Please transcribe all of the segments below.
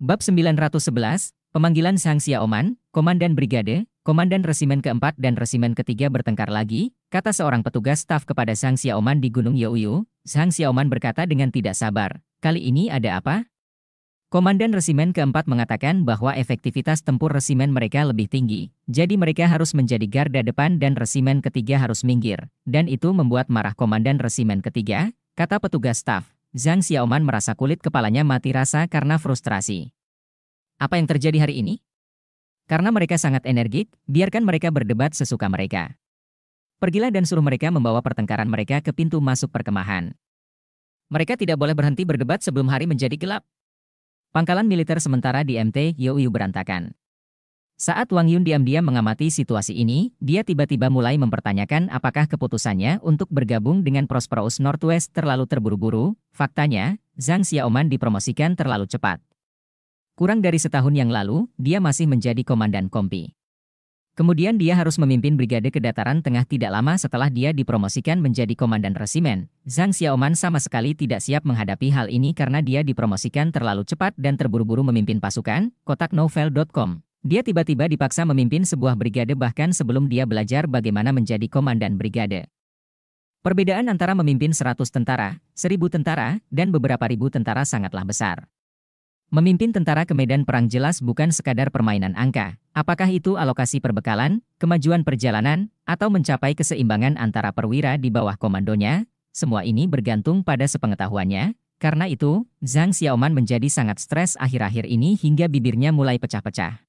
Bab 911, Pemanggilan Sang Xiaoman, Komandan Brigade, Komandan Resimen keempat dan Resimen ketiga bertengkar lagi, kata seorang petugas staf kepada Sang Xiaoman di Gunung Yauyu, Sang Xiaoman berkata dengan tidak sabar, kali ini ada apa? Komandan Resimen keempat mengatakan bahwa efektivitas tempur resimen mereka lebih tinggi, jadi mereka harus menjadi garda depan dan resimen ketiga harus minggir, dan itu membuat marah Komandan Resimen ketiga, kata petugas staf. Zhang Xiaoman merasa kulit kepalanya mati rasa karena frustrasi. Apa yang terjadi hari ini? Karena mereka sangat energik, biarkan mereka berdebat sesuka mereka. Pergilah dan suruh mereka membawa pertengkaran mereka ke pintu masuk perkemahan. Mereka tidak boleh berhenti berdebat sebelum hari menjadi gelap. Pangkalan militer sementara di MT Yuyu berantakan. Saat Wang Yun diam-diam mengamati situasi ini, dia tiba-tiba mulai mempertanyakan apakah keputusannya untuk bergabung dengan Prosperous Northwest terlalu terburu-buru. Faktanya, Zhang Xiaoman dipromosikan terlalu cepat. Kurang dari setahun yang lalu, dia masih menjadi komandan kompi. Kemudian dia harus memimpin Brigade Kedataran Tengah tidak lama setelah dia dipromosikan menjadi komandan resimen. Zhang Xiaoman sama sekali tidak siap menghadapi hal ini karena dia dipromosikan terlalu cepat dan terburu-buru memimpin pasukan, kotaknovel.com. Dia tiba-tiba dipaksa memimpin sebuah brigade bahkan sebelum dia belajar bagaimana menjadi komandan brigade. Perbedaan antara memimpin 100 tentara, 1000 tentara, dan beberapa ribu tentara sangatlah besar. Memimpin tentara ke medan perang jelas bukan sekadar permainan angka. Apakah itu alokasi perbekalan, kemajuan perjalanan, atau mencapai keseimbangan antara perwira di bawah komandonya? Semua ini bergantung pada sepengetahuannya, karena itu, Zhang Xiaoman menjadi sangat stres akhir-akhir ini hingga bibirnya mulai pecah-pecah.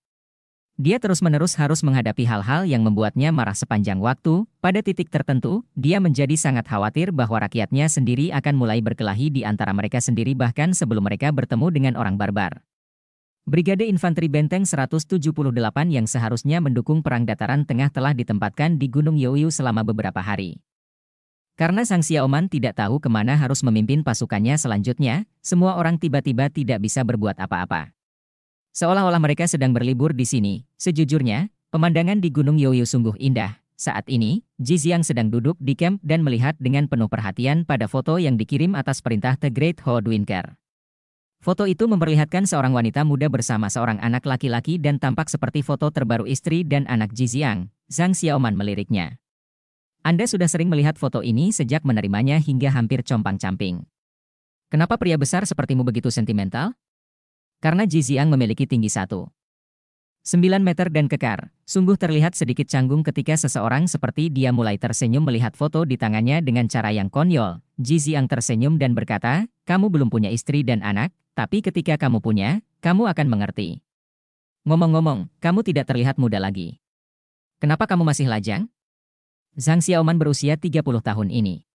Dia terus-menerus harus menghadapi hal-hal yang membuatnya marah sepanjang waktu. Pada titik tertentu, dia menjadi sangat khawatir bahwa rakyatnya sendiri akan mulai berkelahi di antara mereka sendiri bahkan sebelum mereka bertemu dengan orang barbar. Brigade Infanteri Benteng 178 yang seharusnya mendukung perang dataran tengah telah ditempatkan di Gunung Yoyu selama beberapa hari. Karena Sang Xiaoman tidak tahu kemana harus memimpin pasukannya selanjutnya, semua orang tiba-tiba tidak bisa berbuat apa-apa. Seolah-olah mereka sedang berlibur di sini. Sejujurnya, pemandangan di Gunung Yoyo sungguh indah. Saat ini, Jiziang sedang duduk di camp dan melihat dengan penuh perhatian pada foto yang dikirim atas perintah The Great Ho Dwinker. Foto itu memperlihatkan seorang wanita muda bersama seorang anak laki-laki dan tampak seperti foto terbaru istri dan anak Jiziang. Zhang Xiaoman meliriknya. Anda sudah sering melihat foto ini sejak menerimanya hingga hampir compang-camping. Kenapa pria besar sepertimu begitu sentimental? karena Ji memiliki tinggi satu meter dan kekar, sungguh terlihat sedikit canggung ketika seseorang seperti dia mulai tersenyum melihat foto di tangannya dengan cara yang konyol. Ji tersenyum dan berkata, kamu belum punya istri dan anak, tapi ketika kamu punya, kamu akan mengerti. Ngomong-ngomong, kamu tidak terlihat muda lagi. Kenapa kamu masih lajang? Zhang Xiaoman berusia 30 tahun ini.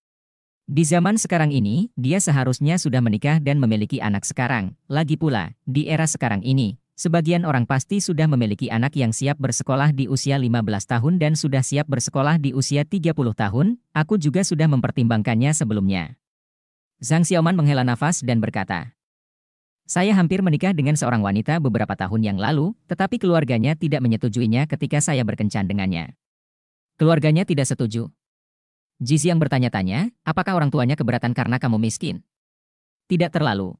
Di zaman sekarang ini, dia seharusnya sudah menikah dan memiliki anak sekarang. Lagi pula, di era sekarang ini, sebagian orang pasti sudah memiliki anak yang siap bersekolah di usia 15 tahun dan sudah siap bersekolah di usia 30 tahun, aku juga sudah mempertimbangkannya sebelumnya. Zhang Xiaoman menghela nafas dan berkata, Saya hampir menikah dengan seorang wanita beberapa tahun yang lalu, tetapi keluarganya tidak menyetujuinya ketika saya berkencan dengannya. Keluarganya tidak setuju, Ji yang bertanya-tanya, apakah orang tuanya keberatan karena kamu miskin? Tidak terlalu.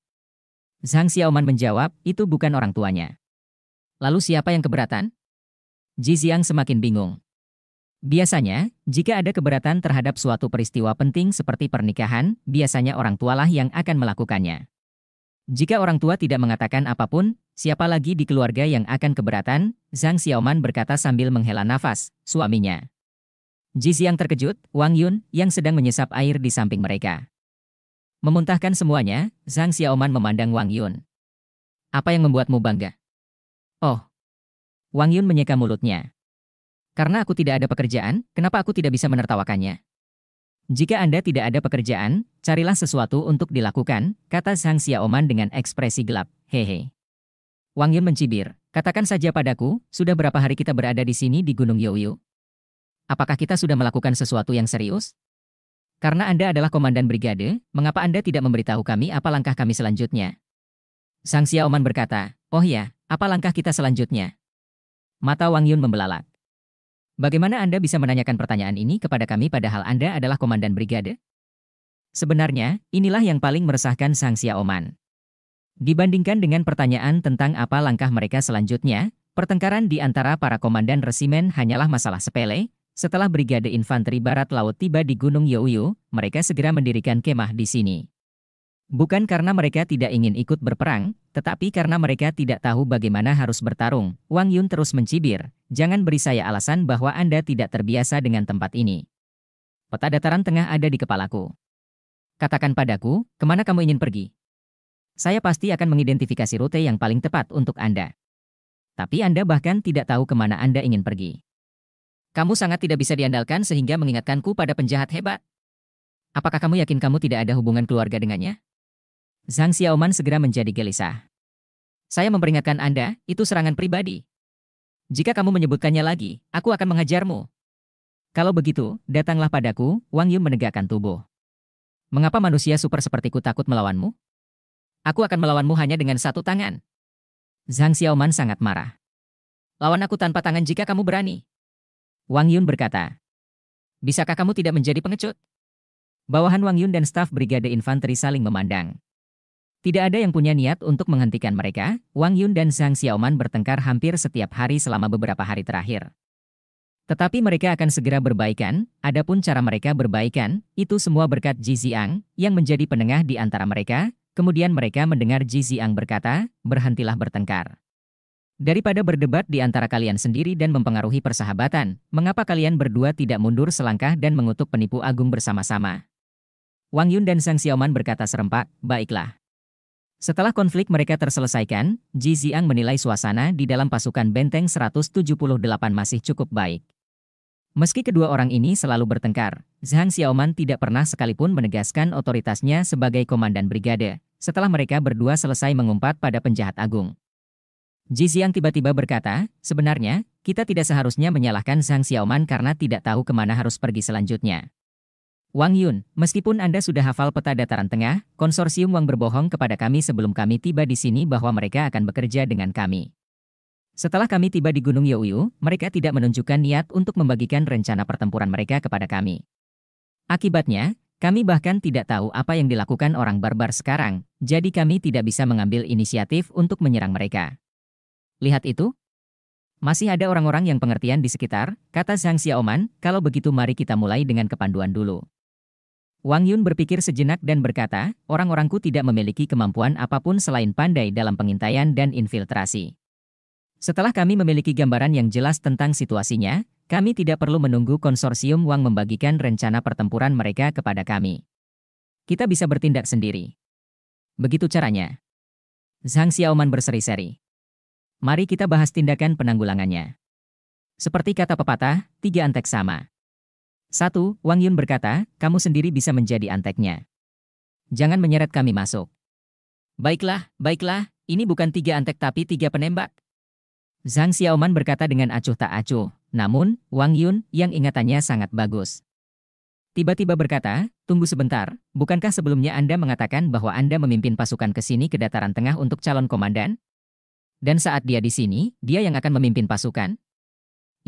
Zhang Xiaoman menjawab, itu bukan orang tuanya. Lalu siapa yang keberatan? Ji Xiang semakin bingung. Biasanya, jika ada keberatan terhadap suatu peristiwa penting seperti pernikahan, biasanya orang tualah yang akan melakukannya. Jika orang tua tidak mengatakan apapun, siapa lagi di keluarga yang akan keberatan? Zhang Xiaoman berkata sambil menghela nafas, suaminya. Ji Xiang terkejut, Wang Yun yang sedang menyesap air di samping mereka. Memuntahkan semuanya, Zhang Xiaoman memandang Wang Yun. Apa yang membuatmu bangga? Oh. Wang Yun menyeka mulutnya. Karena aku tidak ada pekerjaan, kenapa aku tidak bisa menertawakannya? Jika Anda tidak ada pekerjaan, carilah sesuatu untuk dilakukan, kata Zhang Xiaoman dengan ekspresi gelap, hehe. Wang Yun mencibir, katakan saja padaku, sudah berapa hari kita berada di sini di Gunung Yoyu? Apakah kita sudah melakukan sesuatu yang serius? Karena Anda adalah komandan brigade, mengapa Anda tidak memberitahu kami apa langkah kami selanjutnya? Sang Xiaoman berkata, Oh ya, apa langkah kita selanjutnya? Mata Wang Yun membelalak. Bagaimana Anda bisa menanyakan pertanyaan ini kepada kami padahal Anda adalah komandan brigade? Sebenarnya, inilah yang paling meresahkan Sang Xiaoman. Dibandingkan dengan pertanyaan tentang apa langkah mereka selanjutnya, pertengkaran di antara para komandan resimen hanyalah masalah sepele, setelah Brigade Infanteri Barat Laut tiba di Gunung Yeouyo, mereka segera mendirikan kemah di sini. Bukan karena mereka tidak ingin ikut berperang, tetapi karena mereka tidak tahu bagaimana harus bertarung. Wang Yun terus mencibir, jangan beri saya alasan bahwa Anda tidak terbiasa dengan tempat ini. Peta dataran tengah ada di kepalaku. Katakan padaku, kemana kamu ingin pergi? Saya pasti akan mengidentifikasi rute yang paling tepat untuk Anda. Tapi Anda bahkan tidak tahu kemana Anda ingin pergi. Kamu sangat tidak bisa diandalkan sehingga mengingatkanku pada penjahat hebat. Apakah kamu yakin kamu tidak ada hubungan keluarga dengannya? Zhang Xiaoman segera menjadi gelisah. Saya memperingatkan Anda, itu serangan pribadi. Jika kamu menyebutkannya lagi, aku akan menghajarmu. Kalau begitu, datanglah padaku, Wang Yu menegakkan tubuh. Mengapa manusia super sepertiku takut melawanmu? Aku akan melawanmu hanya dengan satu tangan. Zhang Xiaoman sangat marah. Lawan aku tanpa tangan jika kamu berani. Wang Yun berkata. Bisakah kamu tidak menjadi pengecut? Bawahan Wang Yun dan staf Brigade Infanteri saling memandang. Tidak ada yang punya niat untuk menghentikan mereka, Wang Yun dan Zhang Xiaoman bertengkar hampir setiap hari selama beberapa hari terakhir. Tetapi mereka akan segera berbaikan, adapun cara mereka berbaikan, itu semua berkat Ji Ziang, yang menjadi penengah di antara mereka, kemudian mereka mendengar Ji Ziang berkata, berhentilah bertengkar. Daripada berdebat di antara kalian sendiri dan mempengaruhi persahabatan, mengapa kalian berdua tidak mundur selangkah dan mengutuk penipu agung bersama-sama? Wang Yun dan Sang Xiaoman berkata serempak, baiklah. Setelah konflik mereka terselesaikan, Ji Ziang menilai suasana di dalam pasukan benteng 178 masih cukup baik. Meski kedua orang ini selalu bertengkar, Zhang Xiaoman tidak pernah sekalipun menegaskan otoritasnya sebagai komandan brigade, setelah mereka berdua selesai mengumpat pada penjahat agung. Ji Xiang tiba-tiba berkata, sebenarnya, kita tidak seharusnya menyalahkan Zhang Xiaoman karena tidak tahu kemana harus pergi selanjutnya. Wang Yun, meskipun Anda sudah hafal peta dataran tengah, konsorsium Wang berbohong kepada kami sebelum kami tiba di sini bahwa mereka akan bekerja dengan kami. Setelah kami tiba di Gunung Youyu, mereka tidak menunjukkan niat untuk membagikan rencana pertempuran mereka kepada kami. Akibatnya, kami bahkan tidak tahu apa yang dilakukan orang barbar sekarang, jadi kami tidak bisa mengambil inisiatif untuk menyerang mereka. Lihat itu. Masih ada orang-orang yang pengertian di sekitar, kata Zhang Xiaoman, kalau begitu mari kita mulai dengan kepanduan dulu. Wang Yun berpikir sejenak dan berkata, orang-orangku tidak memiliki kemampuan apapun selain pandai dalam pengintaian dan infiltrasi. Setelah kami memiliki gambaran yang jelas tentang situasinya, kami tidak perlu menunggu konsorsium Wang membagikan rencana pertempuran mereka kepada kami. Kita bisa bertindak sendiri. Begitu caranya. Zhang Xiaoman berseri-seri. Mari kita bahas tindakan penanggulangannya. Seperti kata pepatah, tiga antek sama. Satu, Wang Yun berkata, kamu sendiri bisa menjadi anteknya. Jangan menyeret kami masuk. Baiklah, baiklah, ini bukan tiga antek tapi tiga penembak. Zhang Xiaoman berkata dengan acuh tak acuh, namun Wang Yun yang ingatannya sangat bagus. Tiba-tiba berkata, tunggu sebentar, bukankah sebelumnya Anda mengatakan bahwa Anda memimpin pasukan ke sini ke dataran tengah untuk calon komandan? Dan saat dia di sini, dia yang akan memimpin pasukan?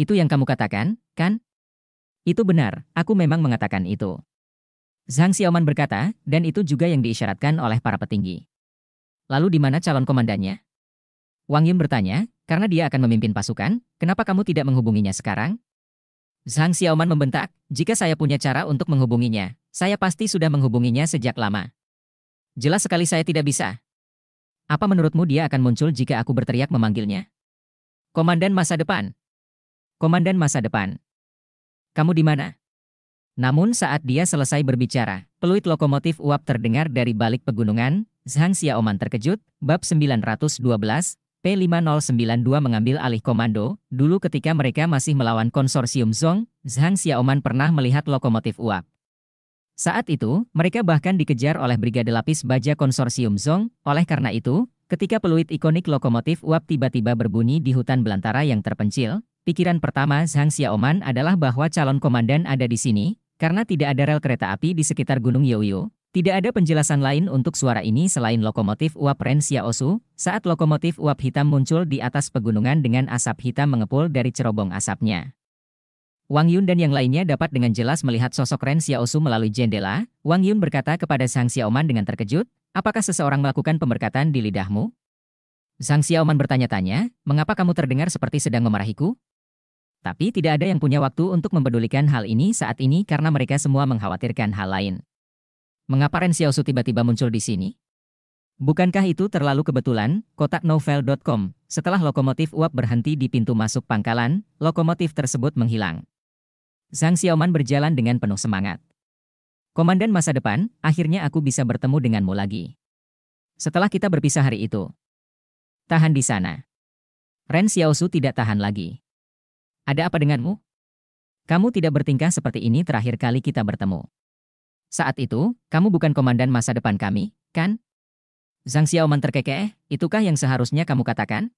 Itu yang kamu katakan, kan? Itu benar, aku memang mengatakan itu. Zhang Xiaoman berkata, dan itu juga yang diisyaratkan oleh para petinggi. Lalu di mana calon komandannya? Wang Yim bertanya, karena dia akan memimpin pasukan, kenapa kamu tidak menghubunginya sekarang? Zhang Xiaoman membentak, jika saya punya cara untuk menghubunginya, saya pasti sudah menghubunginya sejak lama. Jelas sekali saya tidak bisa. Apa menurutmu dia akan muncul jika aku berteriak memanggilnya? Komandan masa depan. Komandan masa depan. Kamu di mana? Namun saat dia selesai berbicara, peluit lokomotif uap terdengar dari balik pegunungan, Zhang Xiaoman terkejut, bab 912, P5092 mengambil alih komando, dulu ketika mereka masih melawan konsorsium Zhong, Zhang Xiaoman pernah melihat lokomotif uap. Saat itu, mereka bahkan dikejar oleh Brigade Lapis Baja Konsorsium Zong, oleh karena itu, ketika peluit ikonik lokomotif uap tiba-tiba berbunyi di hutan belantara yang terpencil, pikiran pertama Zhang Xiaoman adalah bahwa calon komandan ada di sini, karena tidak ada rel kereta api di sekitar Gunung Yoyo. Tidak ada penjelasan lain untuk suara ini selain lokomotif uap Ren Xiaosu, saat lokomotif uap hitam muncul di atas pegunungan dengan asap hitam mengepul dari cerobong asapnya. Wang Yun dan yang lainnya dapat dengan jelas melihat sosok Ren Xiaosu melalui jendela. Wang Yun berkata kepada Sang Xiaoman dengan terkejut, apakah seseorang melakukan pemberkatan di lidahmu? Sang Xiaoman bertanya-tanya, mengapa kamu terdengar seperti sedang memarahiku? Tapi tidak ada yang punya waktu untuk mempedulikan hal ini saat ini karena mereka semua mengkhawatirkan hal lain. Mengapa Ren Xiaosu tiba-tiba muncul di sini? Bukankah itu terlalu kebetulan? Kotak novel.com. Setelah lokomotif uap berhenti di pintu masuk pangkalan, lokomotif tersebut menghilang. Zhang Xiaoman berjalan dengan penuh semangat. Komandan masa depan, akhirnya aku bisa bertemu denganmu lagi. Setelah kita berpisah hari itu. Tahan di sana. Ren Xiaosu tidak tahan lagi. Ada apa denganmu? Kamu tidak bertingkah seperti ini terakhir kali kita bertemu. Saat itu, kamu bukan komandan masa depan kami, kan? Zhang Xiaoman terkekeh, itukah yang seharusnya kamu katakan?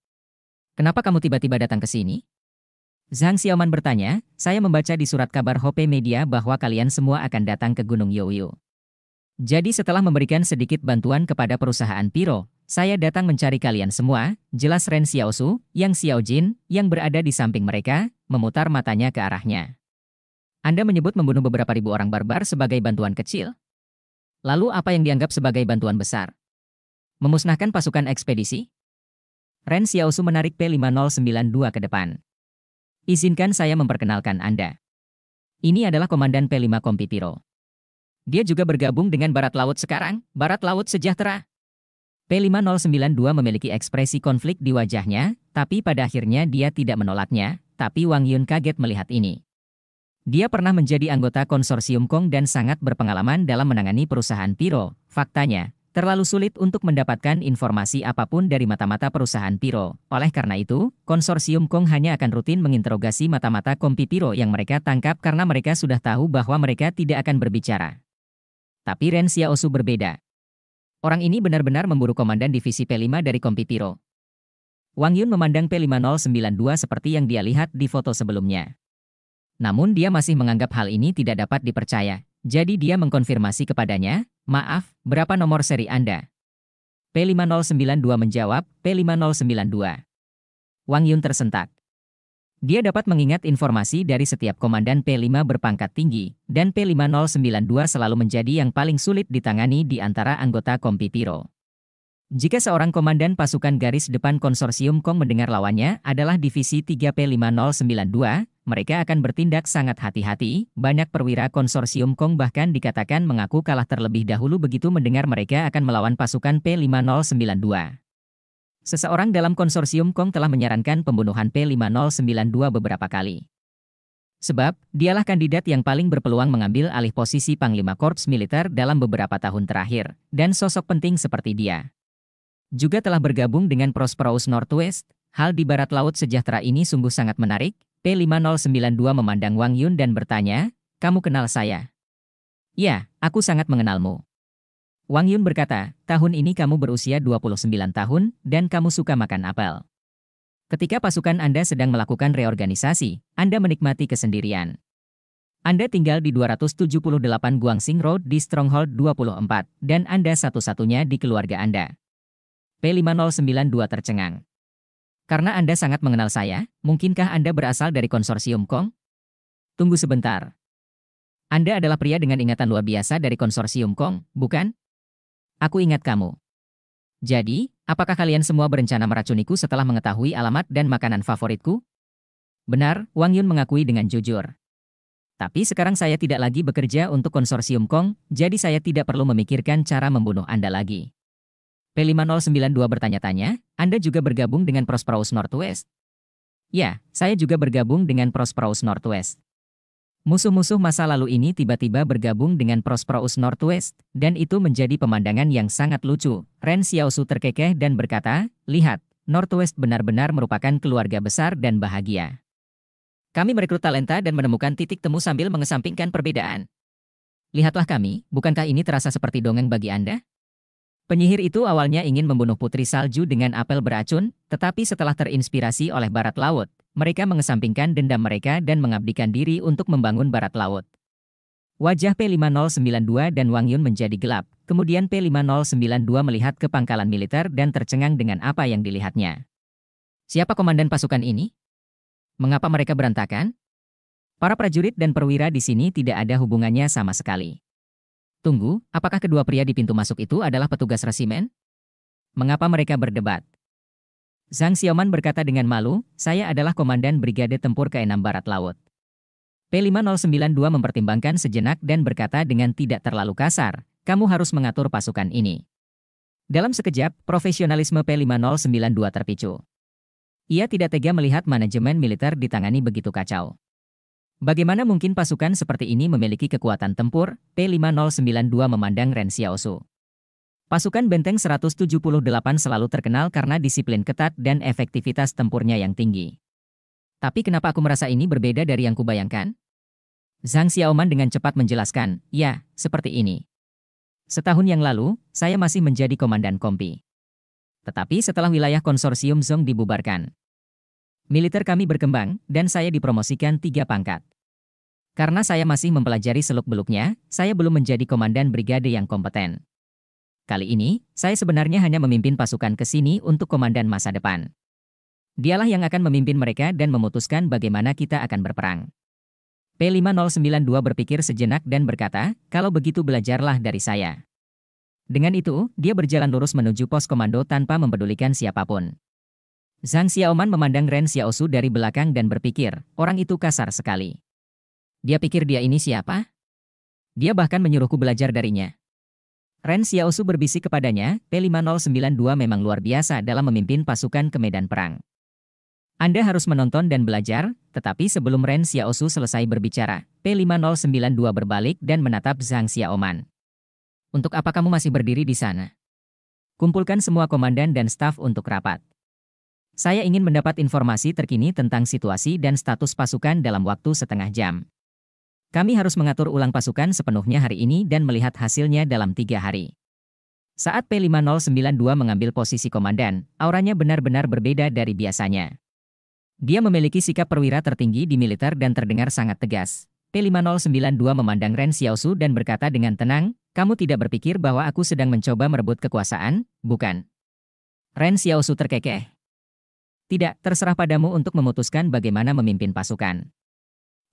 Kenapa kamu tiba-tiba datang ke sini? Zhang Xiaoman bertanya, saya membaca di surat kabar Hope Media bahwa kalian semua akan datang ke Gunung Yoyo. Jadi setelah memberikan sedikit bantuan kepada perusahaan Piro, saya datang mencari kalian semua, jelas Ren Xiaosu, Yang Xiaojin, yang berada di samping mereka, memutar matanya ke arahnya. Anda menyebut membunuh beberapa ribu orang barbar sebagai bantuan kecil. Lalu apa yang dianggap sebagai bantuan besar? Memusnahkan pasukan ekspedisi? Ren Xiaosu menarik P5092 ke depan. Izinkan saya memperkenalkan Anda. Ini adalah Komandan P5 Kompi Piro. Dia juga bergabung dengan Barat Laut sekarang, Barat Laut Sejahtera. P5092 memiliki ekspresi konflik di wajahnya, tapi pada akhirnya dia tidak menolaknya, tapi Wang Yun kaget melihat ini. Dia pernah menjadi anggota konsorsium Kong dan sangat berpengalaman dalam menangani perusahaan Piro. Faktanya, Terlalu sulit untuk mendapatkan informasi apapun dari mata-mata perusahaan Piro. Oleh karena itu, konsorsium Kong hanya akan rutin menginterogasi mata-mata kompi Piro yang mereka tangkap karena mereka sudah tahu bahwa mereka tidak akan berbicara. Tapi Ren Xiaosu berbeda. Orang ini benar-benar memburu komandan divisi P5 dari kompi Piro. Wang Yun memandang P5092 seperti yang dia lihat di foto sebelumnya. Namun dia masih menganggap hal ini tidak dapat dipercaya, jadi dia mengkonfirmasi kepadanya, Maaf, berapa nomor seri Anda? P5092 menjawab, P5092. Wang Yun tersentak. Dia dapat mengingat informasi dari setiap komandan P5 berpangkat tinggi, dan P5092 selalu menjadi yang paling sulit ditangani di antara anggota Kompi Piro. Jika seorang komandan pasukan garis depan konsorsium Kong mendengar lawannya adalah divisi 3P5092, mereka akan bertindak sangat hati-hati. Banyak perwira konsorsium Kong bahkan dikatakan mengaku kalah terlebih dahulu begitu mendengar mereka akan melawan pasukan P5092. Seseorang dalam konsorsium Kong telah menyarankan pembunuhan P5092 beberapa kali. Sebab, dialah kandidat yang paling berpeluang mengambil alih posisi Panglima Korps Militer dalam beberapa tahun terakhir, dan sosok penting seperti dia. Juga telah bergabung dengan Prosperous Northwest, hal di Barat Laut sejahtera ini sungguh sangat menarik, P5092 memandang Wang Yun dan bertanya, kamu kenal saya? Ya, aku sangat mengenalmu. Wang Yun berkata, tahun ini kamu berusia 29 tahun dan kamu suka makan apel. Ketika pasukan Anda sedang melakukan reorganisasi, Anda menikmati kesendirian. Anda tinggal di 278 Guangxing Road di Stronghold 24, dan Anda satu-satunya di keluarga Anda. P5092 tercengang. Karena Anda sangat mengenal saya, mungkinkah Anda berasal dari konsorsium Kong? Tunggu sebentar. Anda adalah pria dengan ingatan luar biasa dari konsorsium Kong, bukan? Aku ingat kamu. Jadi, apakah kalian semua berencana meracuniku setelah mengetahui alamat dan makanan favoritku? Benar, Wang Yun mengakui dengan jujur. Tapi sekarang saya tidak lagi bekerja untuk konsorsium Kong, jadi saya tidak perlu memikirkan cara membunuh Anda lagi. P5092 bertanya-tanya, Anda juga bergabung dengan Prosperous Northwest? Ya, saya juga bergabung dengan Prosperous Northwest. Musuh-musuh masa lalu ini tiba-tiba bergabung dengan Prosperous Northwest, dan itu menjadi pemandangan yang sangat lucu. Ren Xiaosu terkekeh dan berkata, Lihat, Northwest benar-benar merupakan keluarga besar dan bahagia. Kami merekrut talenta dan menemukan titik temu sambil mengesampingkan perbedaan. Lihatlah kami, bukankah ini terasa seperti dongeng bagi Anda? Penyihir itu awalnya ingin membunuh putri salju dengan apel beracun, tetapi setelah terinspirasi oleh barat laut, mereka mengesampingkan dendam mereka dan mengabdikan diri untuk membangun barat laut. Wajah P5092 dan Wang Yun menjadi gelap, kemudian P5092 melihat ke pangkalan militer dan tercengang dengan apa yang dilihatnya. Siapa komandan pasukan ini? Mengapa mereka berantakan? Para prajurit dan perwira di sini tidak ada hubungannya sama sekali. Tunggu, apakah kedua pria di pintu masuk itu adalah petugas resimen? Mengapa mereka berdebat? Zhang Xiaoman berkata dengan malu, saya adalah komandan Brigade Tempur ke-6 Barat Laut. P5092 mempertimbangkan sejenak dan berkata dengan tidak terlalu kasar, kamu harus mengatur pasukan ini. Dalam sekejap, profesionalisme P5092 terpicu. Ia tidak tega melihat manajemen militer ditangani begitu kacau. Bagaimana mungkin pasukan seperti ini memiliki kekuatan tempur? P5092 memandang Ren Xiaosu. Pasukan Benteng 178 selalu terkenal karena disiplin ketat dan efektivitas tempurnya yang tinggi. Tapi kenapa aku merasa ini berbeda dari yang kubayangkan? Zhang Xiaoman dengan cepat menjelaskan, ya, seperti ini. Setahun yang lalu, saya masih menjadi komandan kompi. Tetapi setelah wilayah konsorsium Zong dibubarkan, Militer kami berkembang, dan saya dipromosikan tiga pangkat. Karena saya masih mempelajari seluk-beluknya, saya belum menjadi komandan brigade yang kompeten. Kali ini, saya sebenarnya hanya memimpin pasukan ke sini untuk komandan masa depan. Dialah yang akan memimpin mereka dan memutuskan bagaimana kita akan berperang. P5092 berpikir sejenak dan berkata, kalau begitu belajarlah dari saya. Dengan itu, dia berjalan lurus menuju pos komando tanpa mempedulikan siapapun. Zhang Xiaoman memandang Ren Xiaosu dari belakang dan berpikir, orang itu kasar sekali. Dia pikir dia ini siapa? Dia bahkan menyuruhku belajar darinya. Ren Xiaosu berbisik kepadanya, P5092 memang luar biasa dalam memimpin pasukan ke medan perang. Anda harus menonton dan belajar, tetapi sebelum Ren Xiaosu selesai berbicara, P5092 berbalik dan menatap Zhang Xiaoman. Untuk apa kamu masih berdiri di sana? Kumpulkan semua komandan dan staf untuk rapat. Saya ingin mendapat informasi terkini tentang situasi dan status pasukan dalam waktu setengah jam. Kami harus mengatur ulang pasukan sepenuhnya hari ini dan melihat hasilnya dalam tiga hari. Saat P5092 mengambil posisi komandan, auranya benar-benar berbeda dari biasanya. Dia memiliki sikap perwira tertinggi di militer dan terdengar sangat tegas. P5092 memandang Ren Xiaosu dan berkata dengan tenang, kamu tidak berpikir bahwa aku sedang mencoba merebut kekuasaan, bukan? Ren Xiaosu terkekeh. Tidak, terserah padamu untuk memutuskan bagaimana memimpin pasukan.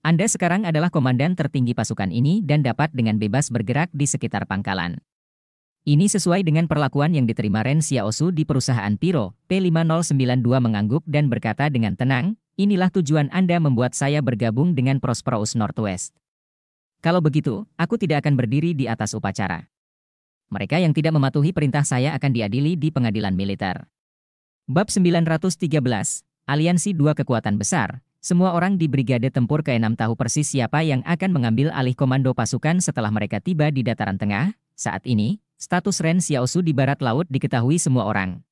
Anda sekarang adalah komandan tertinggi pasukan ini dan dapat dengan bebas bergerak di sekitar pangkalan. Ini sesuai dengan perlakuan yang diterima Ren Xiaosu di perusahaan Piro. P5092 mengangguk dan berkata dengan tenang, inilah tujuan Anda membuat saya bergabung dengan Prosperous Northwest. Kalau begitu, aku tidak akan berdiri di atas upacara. Mereka yang tidak mematuhi perintah saya akan diadili di pengadilan militer. Bab 913, Aliansi Dua Kekuatan Besar, semua orang di Brigade Tempur ke-6 tahu persis siapa yang akan mengambil alih komando pasukan setelah mereka tiba di dataran tengah. Saat ini, status Ren Xiaosu di barat laut diketahui semua orang.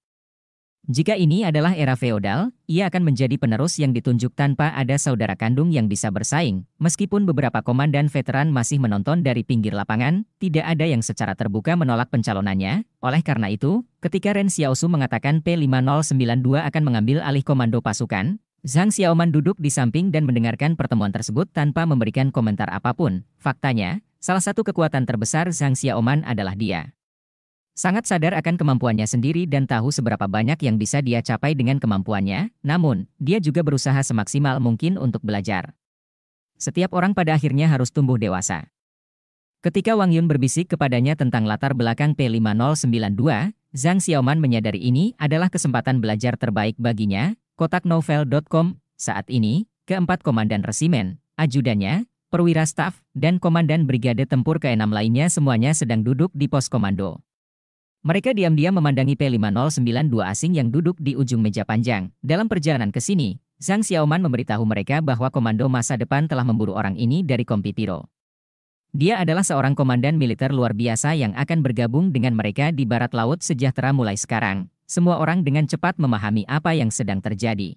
Jika ini adalah era feodal, ia akan menjadi penerus yang ditunjuk tanpa ada saudara kandung yang bisa bersaing. Meskipun beberapa komandan veteran masih menonton dari pinggir lapangan, tidak ada yang secara terbuka menolak pencalonannya. Oleh karena itu, ketika Ren Xiaosu mengatakan P5092 akan mengambil alih komando pasukan, Zhang Xiaoman duduk di samping dan mendengarkan pertemuan tersebut tanpa memberikan komentar apapun. Faktanya, salah satu kekuatan terbesar Zhang Xiaoman adalah dia. Sangat sadar akan kemampuannya sendiri dan tahu seberapa banyak yang bisa dia capai dengan kemampuannya, namun, dia juga berusaha semaksimal mungkin untuk belajar. Setiap orang pada akhirnya harus tumbuh dewasa. Ketika Wang Yun berbisik kepadanya tentang latar belakang P5092, Zhang Xiaoman menyadari ini adalah kesempatan belajar terbaik baginya, kotak novel.com, saat ini, keempat komandan resimen, ajudannya, perwira staf, dan komandan brigade tempur ke-6 lainnya semuanya sedang duduk di pos komando. Mereka diam-diam memandangi P5092 asing yang duduk di ujung meja panjang. Dalam perjalanan ke sini, Zhang Xiaoman memberitahu mereka bahwa komando masa depan telah memburu orang ini dari Kompitiro. Dia adalah seorang komandan militer luar biasa yang akan bergabung dengan mereka di Barat Laut Sejahtera mulai sekarang. Semua orang dengan cepat memahami apa yang sedang terjadi.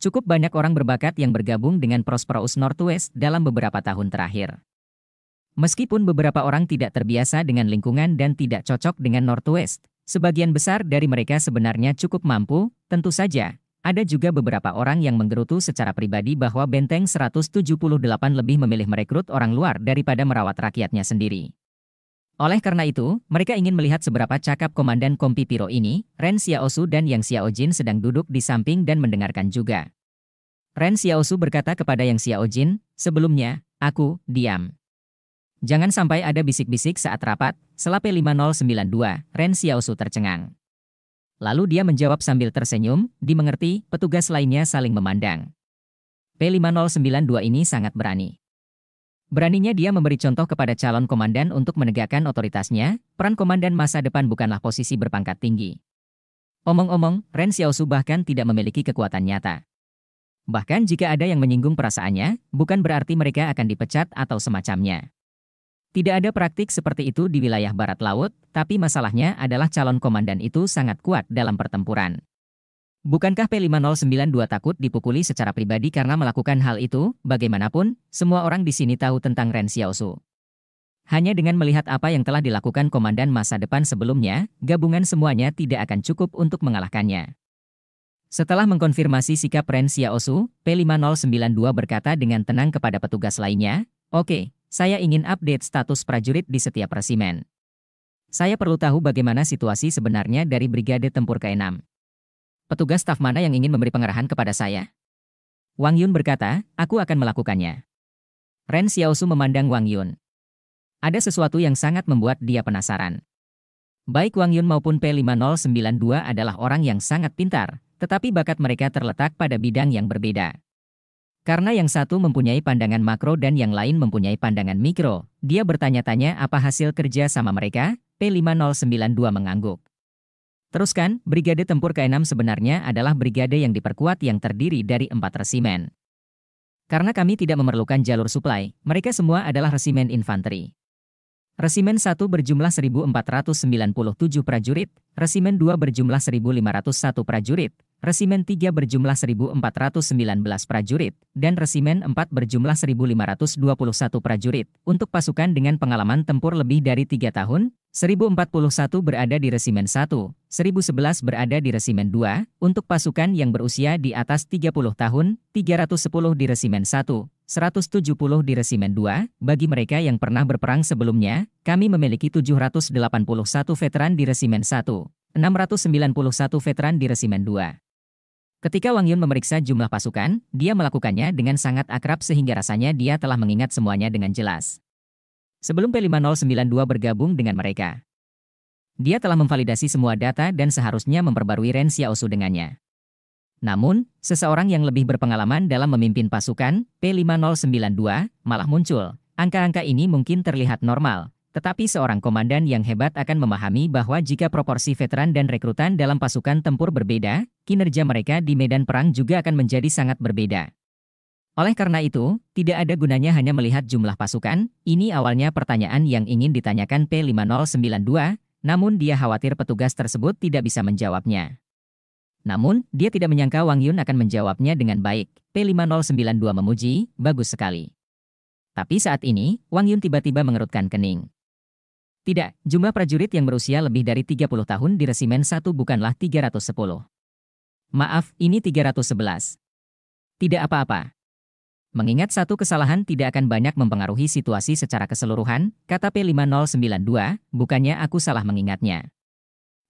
Cukup banyak orang berbakat yang bergabung dengan Prosperous Northwest dalam beberapa tahun terakhir. Meskipun beberapa orang tidak terbiasa dengan lingkungan dan tidak cocok dengan Northwest, sebagian besar dari mereka sebenarnya cukup mampu, tentu saja. Ada juga beberapa orang yang menggerutu secara pribadi bahwa Benteng 178 lebih memilih merekrut orang luar daripada merawat rakyatnya sendiri. Oleh karena itu, mereka ingin melihat seberapa cakap Komandan Kompi Piro ini, Ren Xiaosu dan Yang Xiaojin sedang duduk di samping dan mendengarkan juga. Ren Xiaosu berkata kepada Yang Xiaojin, sebelumnya, aku, diam. Jangan sampai ada bisik-bisik saat rapat, selape 5092, Ren Xiaosu tercengang. Lalu dia menjawab sambil tersenyum, dimengerti, petugas lainnya saling memandang. P5092 ini sangat berani. Beraninya dia memberi contoh kepada calon komandan untuk menegakkan otoritasnya, peran komandan masa depan bukanlah posisi berpangkat tinggi. Omong-omong, Ren Xiaosu bahkan tidak memiliki kekuatan nyata. Bahkan jika ada yang menyinggung perasaannya, bukan berarti mereka akan dipecat atau semacamnya. Tidak ada praktik seperti itu di wilayah barat laut, tapi masalahnya adalah calon komandan itu sangat kuat dalam pertempuran. Bukankah P5092 takut dipukuli secara pribadi karena melakukan hal itu? Bagaimanapun, semua orang di sini tahu tentang Ren Xiaosu. Hanya dengan melihat apa yang telah dilakukan komandan masa depan sebelumnya, gabungan semuanya tidak akan cukup untuk mengalahkannya. Setelah mengkonfirmasi sikap Ren Xiaosu, P5092 berkata dengan tenang kepada petugas lainnya, Oke, okay, saya ingin update status prajurit di setiap resimen. Saya perlu tahu bagaimana situasi sebenarnya dari Brigade Tempur K6. Petugas staf mana yang ingin memberi pengerahan kepada saya? Wang Yun berkata, aku akan melakukannya. Ren Xiaosu memandang Wang Yun. Ada sesuatu yang sangat membuat dia penasaran. Baik Wang Yun maupun P5092 adalah orang yang sangat pintar, tetapi bakat mereka terletak pada bidang yang berbeda. Karena yang satu mempunyai pandangan makro dan yang lain mempunyai pandangan mikro, dia bertanya-tanya apa hasil kerja sama mereka, P5092 mengangguk. Teruskan, Brigade Tempur K6 sebenarnya adalah brigade yang diperkuat yang terdiri dari empat resimen. Karena kami tidak memerlukan jalur suplai, mereka semua adalah resimen infanteri. Resimen 1 berjumlah 1497 prajurit, Resimen 2 berjumlah 1501 prajurit, Resimen 3 berjumlah 1419 prajurit, dan Resimen 4 berjumlah 1521 prajurit. Untuk pasukan dengan pengalaman tempur lebih dari 3 tahun, 1041 berada di Resimen 1, 1011 berada di Resimen 2, untuk pasukan yang berusia di atas 30 tahun, 310 di Resimen 1, 170 di Resimen 2, bagi mereka yang pernah berperang sebelumnya, kami memiliki 781 veteran di Resimen 1, 691 veteran di Resimen 2. Ketika Wang Yun memeriksa jumlah pasukan, dia melakukannya dengan sangat akrab sehingga rasanya dia telah mengingat semuanya dengan jelas. Sebelum P5092 bergabung dengan mereka, dia telah memvalidasi semua data dan seharusnya memperbarui Ren Xiaosu dengannya. Namun, seseorang yang lebih berpengalaman dalam memimpin pasukan, P5092, malah muncul. Angka-angka ini mungkin terlihat normal, tetapi seorang komandan yang hebat akan memahami bahwa jika proporsi veteran dan rekrutan dalam pasukan tempur berbeda, kinerja mereka di medan perang juga akan menjadi sangat berbeda. Oleh karena itu, tidak ada gunanya hanya melihat jumlah pasukan, ini awalnya pertanyaan yang ingin ditanyakan P5092, namun dia khawatir petugas tersebut tidak bisa menjawabnya. Namun, dia tidak menyangka Wang Yun akan menjawabnya dengan baik. P5092 memuji, bagus sekali. Tapi saat ini, Wang Yun tiba-tiba mengerutkan kening. Tidak, jumlah prajurit yang berusia lebih dari 30 tahun di resimen 1 bukanlah 310. Maaf, ini 311. Tidak apa-apa. Mengingat satu kesalahan tidak akan banyak mempengaruhi situasi secara keseluruhan, kata P5092, bukannya aku salah mengingatnya.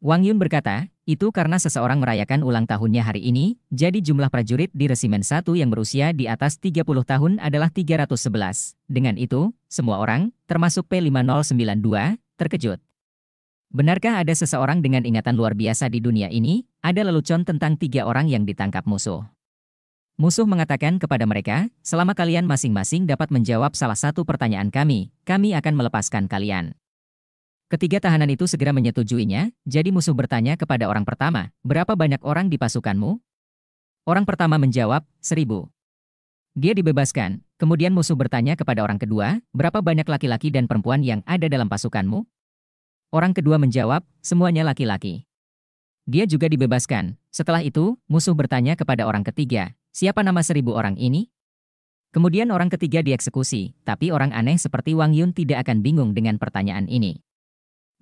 Wang Yun berkata, itu karena seseorang merayakan ulang tahunnya hari ini, jadi jumlah prajurit di Resimen 1 yang berusia di atas 30 tahun adalah 311. Dengan itu, semua orang, termasuk P5092, terkejut. Benarkah ada seseorang dengan ingatan luar biasa di dunia ini? Ada lelucon tentang tiga orang yang ditangkap musuh. Musuh mengatakan kepada mereka, selama kalian masing-masing dapat menjawab salah satu pertanyaan kami, kami akan melepaskan kalian. Ketiga tahanan itu segera menyetujuinya, jadi musuh bertanya kepada orang pertama, berapa banyak orang di pasukanmu? Orang pertama menjawab, seribu. Dia dibebaskan, kemudian musuh bertanya kepada orang kedua, berapa banyak laki-laki dan perempuan yang ada dalam pasukanmu? Orang kedua menjawab, semuanya laki-laki. Dia juga dibebaskan. Setelah itu, musuh bertanya kepada orang ketiga, siapa nama seribu orang ini? Kemudian orang ketiga dieksekusi, tapi orang aneh seperti Wang Yun tidak akan bingung dengan pertanyaan ini.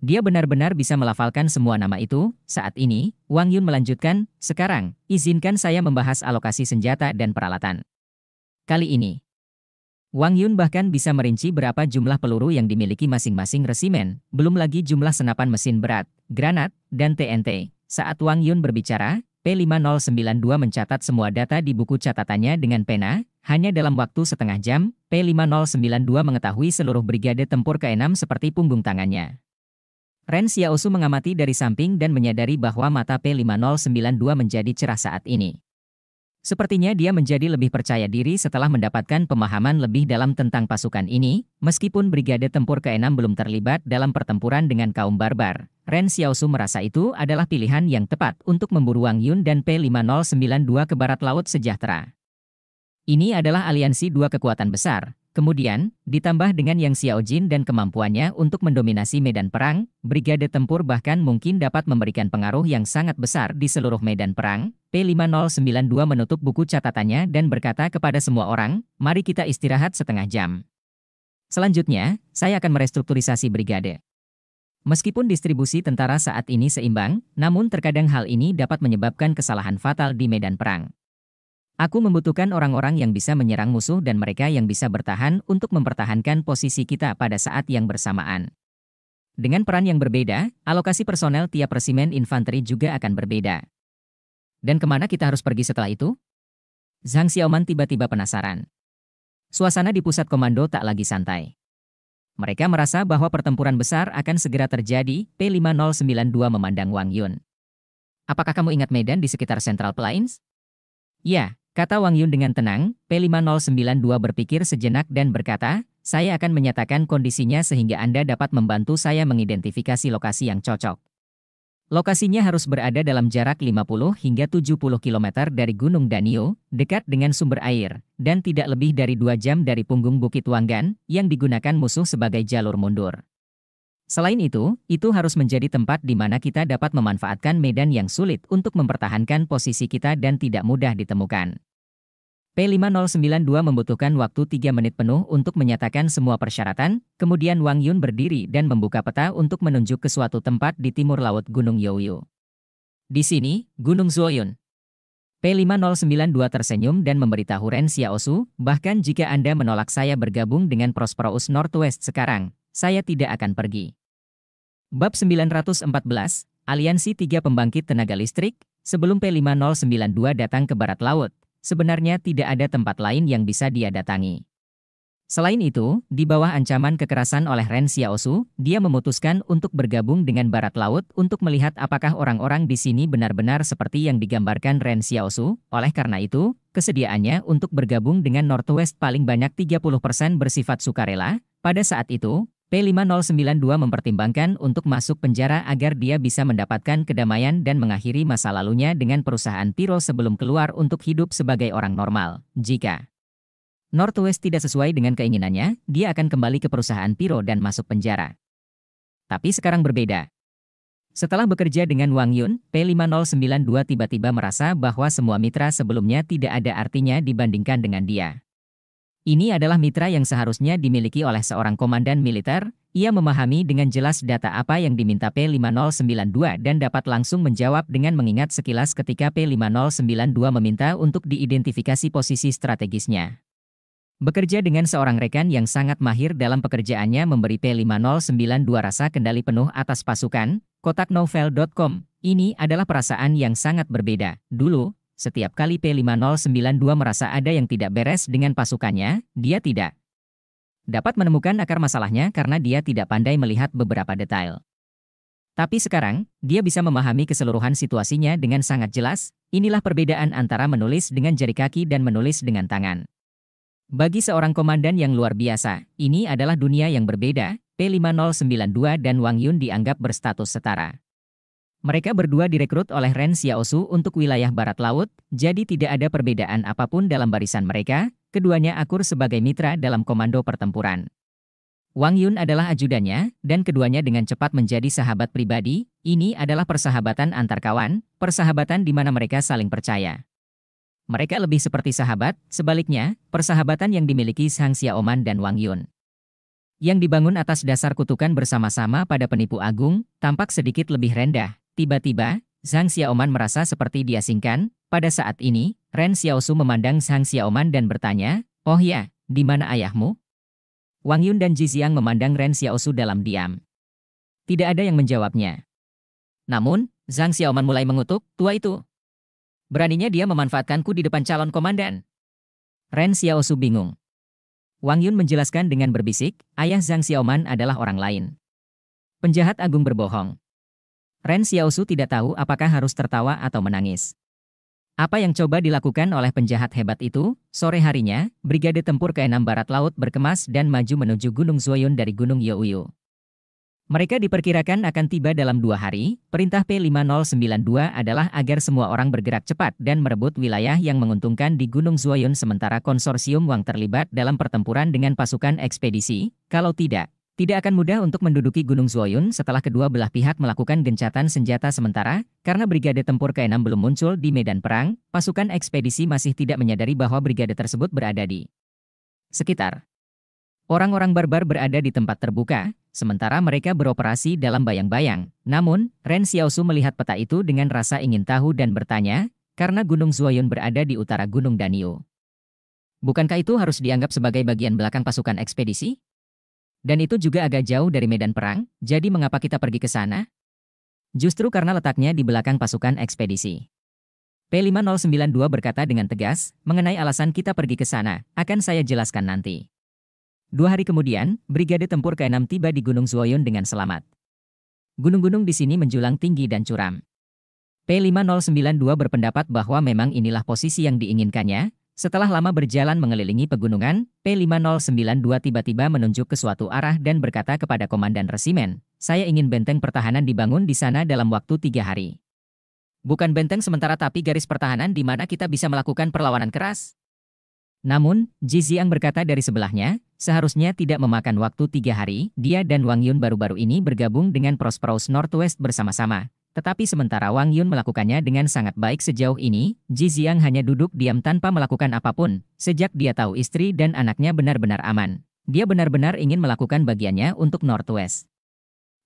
Dia benar-benar bisa melafalkan semua nama itu. Saat ini, Wang Yun melanjutkan, sekarang, izinkan saya membahas alokasi senjata dan peralatan. Kali ini, Wang Yun bahkan bisa merinci berapa jumlah peluru yang dimiliki masing-masing resimen, belum lagi jumlah senapan mesin berat, granat, dan TNT. Saat Wang Yun berbicara, P5092 mencatat semua data di buku catatannya dengan pena, hanya dalam waktu setengah jam, P5092 mengetahui seluruh brigade tempur ke-6 seperti punggung tangannya. Ren Xiaosu mengamati dari samping dan menyadari bahwa mata P5092 menjadi cerah saat ini. Sepertinya dia menjadi lebih percaya diri setelah mendapatkan pemahaman lebih dalam tentang pasukan ini, meskipun Brigade Tempur ke-6 belum terlibat dalam pertempuran dengan kaum barbar. Ren Xiaosu merasa itu adalah pilihan yang tepat untuk memburu Wang Yun dan P5092 ke barat laut sejahtera. Ini adalah aliansi dua kekuatan besar, Kemudian, ditambah dengan Yang Xiao Jin dan kemampuannya untuk mendominasi medan perang, brigade tempur bahkan mungkin dapat memberikan pengaruh yang sangat besar di seluruh medan perang. P5092 menutup buku catatannya dan berkata kepada semua orang, mari kita istirahat setengah jam. Selanjutnya, saya akan merestrukturisasi brigade. Meskipun distribusi tentara saat ini seimbang, namun terkadang hal ini dapat menyebabkan kesalahan fatal di medan perang. Aku membutuhkan orang-orang yang bisa menyerang musuh dan mereka yang bisa bertahan untuk mempertahankan posisi kita pada saat yang bersamaan. Dengan peran yang berbeda, alokasi personel tiap resimen infanteri juga akan berbeda. Dan kemana kita harus pergi setelah itu? Zhang Xiaoman tiba-tiba penasaran. Suasana di pusat komando tak lagi santai. Mereka merasa bahwa pertempuran besar akan segera terjadi, P5092 memandang Wang Yun. Apakah kamu ingat medan di sekitar Central Plains? Ya, Kata Wang Yun dengan tenang, P5092 berpikir sejenak dan berkata, saya akan menyatakan kondisinya sehingga Anda dapat membantu saya mengidentifikasi lokasi yang cocok. Lokasinya harus berada dalam jarak 50 hingga 70 km dari Gunung Danio, dekat dengan sumber air, dan tidak lebih dari dua jam dari punggung Bukit Wanggan, yang digunakan musuh sebagai jalur mundur. Selain itu, itu harus menjadi tempat di mana kita dapat memanfaatkan medan yang sulit untuk mempertahankan posisi kita dan tidak mudah ditemukan. P5092 membutuhkan waktu 3 menit penuh untuk menyatakan semua persyaratan, kemudian Wang Yun berdiri dan membuka peta untuk menunjuk ke suatu tempat di timur laut Gunung Yoyu. Di sini, Gunung Zuoyun. P5092 tersenyum dan memberitahu Ren Xiaosu, bahkan jika Anda menolak saya bergabung dengan Prosperous Northwest sekarang, saya tidak akan pergi. Bab 914, Aliansi Tiga Pembangkit Tenaga Listrik, sebelum P5092 datang ke barat laut, sebenarnya tidak ada tempat lain yang bisa dia datangi. Selain itu, di bawah ancaman kekerasan oleh Ren Xiaosu, dia memutuskan untuk bergabung dengan barat laut untuk melihat apakah orang-orang di sini benar-benar seperti yang digambarkan Ren Xiaosu. Oleh karena itu, kesediaannya untuk bergabung dengan Northwest paling banyak 30% bersifat sukarela. Pada saat itu, P5092 mempertimbangkan untuk masuk penjara agar dia bisa mendapatkan kedamaian dan mengakhiri masa lalunya dengan perusahaan Tiro sebelum keluar untuk hidup sebagai orang normal. Jika Northwest tidak sesuai dengan keinginannya, dia akan kembali ke perusahaan Tiro dan masuk penjara. Tapi sekarang berbeda. Setelah bekerja dengan Wang Yun, P5092 tiba-tiba merasa bahwa semua mitra sebelumnya tidak ada artinya dibandingkan dengan dia. Ini adalah mitra yang seharusnya dimiliki oleh seorang komandan militer, ia memahami dengan jelas data apa yang diminta P5092 dan dapat langsung menjawab dengan mengingat sekilas ketika P5092 meminta untuk diidentifikasi posisi strategisnya. Bekerja dengan seorang rekan yang sangat mahir dalam pekerjaannya memberi P5092 rasa kendali penuh atas pasukan, kotak novel.com, Ini adalah perasaan yang sangat berbeda. Dulu, setiap kali P5092 merasa ada yang tidak beres dengan pasukannya, dia tidak dapat menemukan akar masalahnya karena dia tidak pandai melihat beberapa detail. Tapi sekarang, dia bisa memahami keseluruhan situasinya dengan sangat jelas. Inilah perbedaan antara menulis dengan jari kaki dan menulis dengan tangan. Bagi seorang komandan yang luar biasa, ini adalah dunia yang berbeda. P5092 dan Wang Yun dianggap berstatus setara. Mereka berdua direkrut oleh Ren Xiaosu untuk wilayah barat laut, jadi tidak ada perbedaan apapun dalam barisan mereka, keduanya akur sebagai mitra dalam komando pertempuran. Wang Yun adalah ajudannya, dan keduanya dengan cepat menjadi sahabat pribadi, ini adalah persahabatan antar kawan, persahabatan di mana mereka saling percaya. Mereka lebih seperti sahabat, sebaliknya, persahabatan yang dimiliki Sang Xiaoman dan Wang Yun yang dibangun atas dasar kutukan bersama-sama pada penipu agung, tampak sedikit lebih rendah, Tiba-tiba, Zhang Xiaoman merasa seperti diasingkan. Pada saat ini, Ren Xiaosu memandang Zhang Xiaoman dan bertanya, Oh ya, di mana ayahmu? Wang Yun dan Ji Xiang memandang Ren Xiaosu dalam diam. Tidak ada yang menjawabnya. Namun, Zhang Xiaoman mulai mengutuk, tua itu. Beraninya dia memanfaatkanku di depan calon komandan. Ren Xiaosu bingung. Wang Yun menjelaskan dengan berbisik, ayah Zhang Xiaoman adalah orang lain. Penjahat agung berbohong. Ren Xiaosu tidak tahu apakah harus tertawa atau menangis. Apa yang coba dilakukan oleh penjahat hebat itu? Sore harinya, Brigade Tempur ke-6 Barat Laut berkemas dan maju menuju Gunung Zuoyun dari Gunung Youyu. Mereka diperkirakan akan tiba dalam dua hari. Perintah P5092 adalah agar semua orang bergerak cepat dan merebut wilayah yang menguntungkan di Gunung Zuoyun sementara konsorsium Wang terlibat dalam pertempuran dengan pasukan ekspedisi. Kalau tidak, tidak akan mudah untuk menduduki Gunung Zuoyun setelah kedua belah pihak melakukan gencatan senjata sementara, karena Brigade Tempur ke-6 belum muncul di medan perang, pasukan ekspedisi masih tidak menyadari bahwa brigade tersebut berada di sekitar. Orang-orang barbar berada di tempat terbuka, sementara mereka beroperasi dalam bayang-bayang. Namun, Ren Xiaosu melihat peta itu dengan rasa ingin tahu dan bertanya, karena Gunung Zuoyun berada di utara Gunung Danio. Bukankah itu harus dianggap sebagai bagian belakang pasukan ekspedisi? Dan itu juga agak jauh dari medan perang, jadi mengapa kita pergi ke sana? Justru karena letaknya di belakang pasukan ekspedisi. P5092 berkata dengan tegas, mengenai alasan kita pergi ke sana, akan saya jelaskan nanti. Dua hari kemudian, Brigade Tempur ke-6 tiba di Gunung Zuoyun dengan selamat. Gunung-gunung di sini menjulang tinggi dan curam. P5092 berpendapat bahwa memang inilah posisi yang diinginkannya, setelah lama berjalan mengelilingi pegunungan, P5092 tiba-tiba menunjuk ke suatu arah dan berkata kepada komandan resimen, saya ingin benteng pertahanan dibangun di sana dalam waktu tiga hari. Bukan benteng sementara tapi garis pertahanan di mana kita bisa melakukan perlawanan keras. Namun, yang berkata dari sebelahnya, seharusnya tidak memakan waktu tiga hari, dia dan Wang Yun baru-baru ini bergabung dengan Prosperous Northwest bersama-sama, tetapi sementara Wang Yun melakukannya dengan sangat baik sejauh ini, Ji Ziang hanya duduk diam tanpa melakukan apapun, sejak dia tahu istri dan anaknya benar-benar aman. Dia benar-benar ingin melakukan bagiannya untuk Northwest.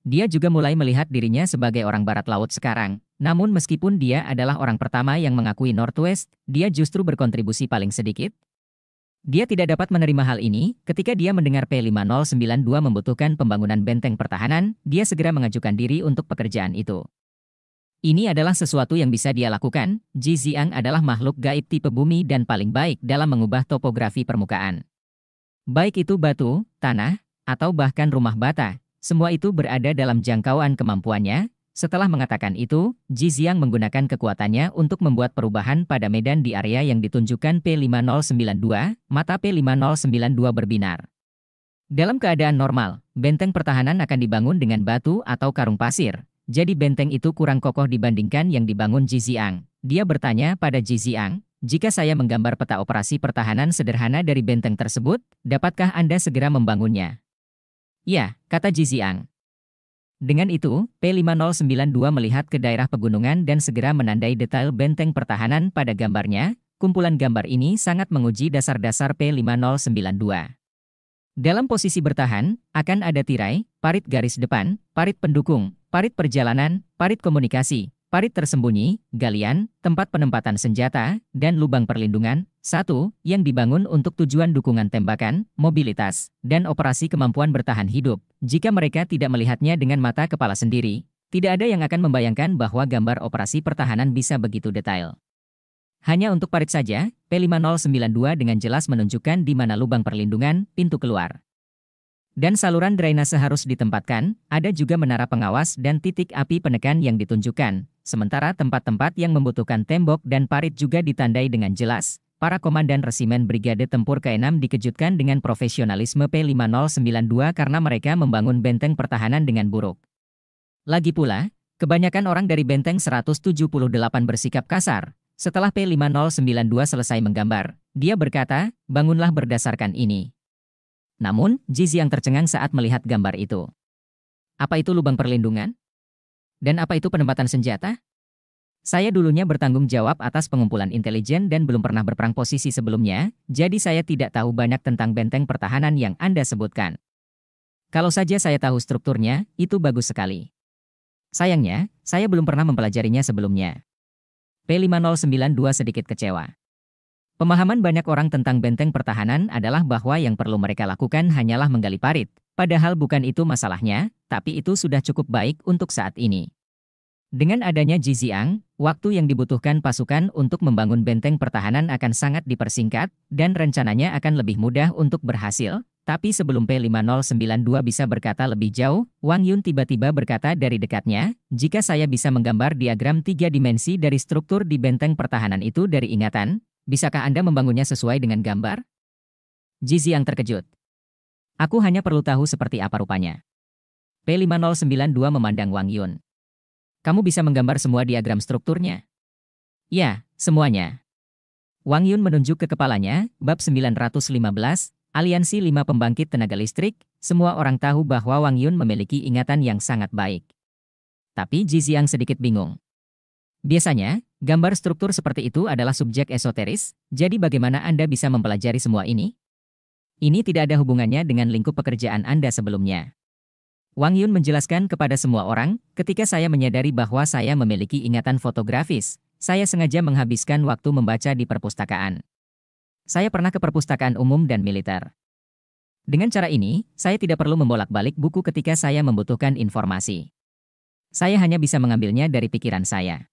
Dia juga mulai melihat dirinya sebagai orang barat laut sekarang, namun meskipun dia adalah orang pertama yang mengakui Northwest, dia justru berkontribusi paling sedikit. Dia tidak dapat menerima hal ini, ketika dia mendengar P5092 membutuhkan pembangunan benteng pertahanan, dia segera mengajukan diri untuk pekerjaan itu. Ini adalah sesuatu yang bisa dia lakukan. Jiziang adalah makhluk gaib tipe bumi dan paling baik dalam mengubah topografi permukaan. Baik itu batu, tanah, atau bahkan rumah bata, semua itu berada dalam jangkauan kemampuannya. Setelah mengatakan itu, Jiziang menggunakan kekuatannya untuk membuat perubahan pada medan di area yang ditunjukkan P5092, mata P5092 berbinar. Dalam keadaan normal, benteng pertahanan akan dibangun dengan batu atau karung pasir, jadi benteng itu kurang kokoh dibandingkan yang dibangun Jiziang. Dia bertanya pada Jiziang, jika saya menggambar peta operasi pertahanan sederhana dari benteng tersebut, dapatkah Anda segera membangunnya? Ya, kata Jiziang. Dengan itu, P5092 melihat ke daerah pegunungan dan segera menandai detail benteng pertahanan pada gambarnya. Kumpulan gambar ini sangat menguji dasar-dasar P5092. Dalam posisi bertahan, akan ada tirai, parit garis depan, parit pendukung, parit perjalanan, parit komunikasi, parit tersembunyi, galian, tempat penempatan senjata, dan lubang perlindungan, satu, yang dibangun untuk tujuan dukungan tembakan, mobilitas, dan operasi kemampuan bertahan hidup. Jika mereka tidak melihatnya dengan mata kepala sendiri, tidak ada yang akan membayangkan bahwa gambar operasi pertahanan bisa begitu detail. Hanya untuk parit saja, P5092 dengan jelas menunjukkan di mana lubang perlindungan, pintu keluar, dan saluran drainase harus ditempatkan, ada juga menara pengawas dan titik api penekan yang ditunjukkan. Sementara tempat-tempat yang membutuhkan tembok dan parit juga ditandai dengan jelas. Para komandan resimen Brigade Tempur K6 dikejutkan dengan profesionalisme P5092 karena mereka membangun benteng pertahanan dengan buruk. Lagi pula, kebanyakan orang dari benteng 178 bersikap kasar. Setelah P5092 selesai menggambar, dia berkata, bangunlah berdasarkan ini. Namun, yang tercengang saat melihat gambar itu. Apa itu lubang perlindungan? Dan apa itu penempatan senjata? Saya dulunya bertanggung jawab atas pengumpulan intelijen dan belum pernah berperang posisi sebelumnya, jadi saya tidak tahu banyak tentang benteng pertahanan yang Anda sebutkan. Kalau saja saya tahu strukturnya, itu bagus sekali. Sayangnya, saya belum pernah mempelajarinya sebelumnya. P5092 sedikit kecewa. Pemahaman banyak orang tentang benteng pertahanan adalah bahwa yang perlu mereka lakukan hanyalah menggali parit, padahal bukan itu masalahnya, tapi itu sudah cukup baik untuk saat ini. Dengan adanya Jiziang, waktu yang dibutuhkan pasukan untuk membangun benteng pertahanan akan sangat dipersingkat, dan rencananya akan lebih mudah untuk berhasil, tapi sebelum P5092 bisa berkata lebih jauh, Wang Yun tiba-tiba berkata dari dekatnya, jika saya bisa menggambar diagram tiga dimensi dari struktur di benteng pertahanan itu dari ingatan, Bisakah Anda membangunnya sesuai dengan gambar? Jizi yang terkejut. Aku hanya perlu tahu seperti apa rupanya. P5092 memandang Wang Yun. Kamu bisa menggambar semua diagram strukturnya? Ya, semuanya. Wang Yun menunjuk ke kepalanya, bab 915, aliansi Lima pembangkit tenaga listrik, semua orang tahu bahwa Wang Yun memiliki ingatan yang sangat baik. Tapi Jizi yang sedikit bingung. Biasanya, Gambar struktur seperti itu adalah subjek esoteris, jadi bagaimana Anda bisa mempelajari semua ini? Ini tidak ada hubungannya dengan lingkup pekerjaan Anda sebelumnya. Wang Yun menjelaskan kepada semua orang, ketika saya menyadari bahwa saya memiliki ingatan fotografis, saya sengaja menghabiskan waktu membaca di perpustakaan. Saya pernah ke perpustakaan umum dan militer. Dengan cara ini, saya tidak perlu membolak-balik buku ketika saya membutuhkan informasi. Saya hanya bisa mengambilnya dari pikiran saya.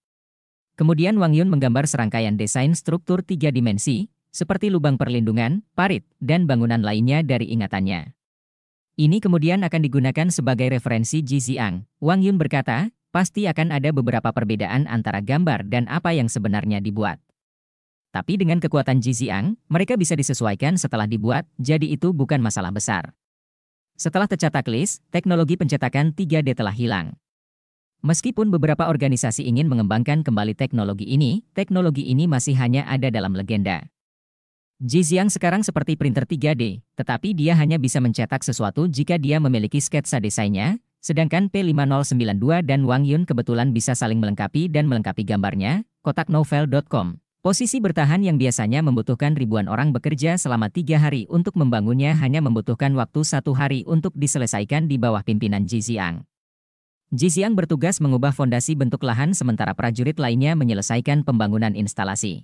Kemudian Wang Yun menggambar serangkaian desain struktur tiga dimensi, seperti lubang perlindungan, parit, dan bangunan lainnya dari ingatannya. Ini kemudian akan digunakan sebagai referensi Jixiang. Wang Yun berkata, pasti akan ada beberapa perbedaan antara gambar dan apa yang sebenarnya dibuat. Tapi dengan kekuatan Jixiang, mereka bisa disesuaikan setelah dibuat, jadi itu bukan masalah besar. Setelah tercatat list, teknologi pencetakan 3D telah hilang. Meskipun beberapa organisasi ingin mengembangkan kembali teknologi ini, teknologi ini masih hanya ada dalam legenda. Jiziang sekarang seperti printer 3D, tetapi dia hanya bisa mencetak sesuatu jika dia memiliki sketsa desainnya, sedangkan P5092 dan Wang Yun kebetulan bisa saling melengkapi dan melengkapi gambarnya, kotaknovel.com. Posisi bertahan yang biasanya membutuhkan ribuan orang bekerja selama tiga hari untuk membangunnya hanya membutuhkan waktu satu hari untuk diselesaikan di bawah pimpinan Jiziang. Ji Siang bertugas mengubah fondasi bentuk lahan sementara prajurit lainnya menyelesaikan pembangunan instalasi.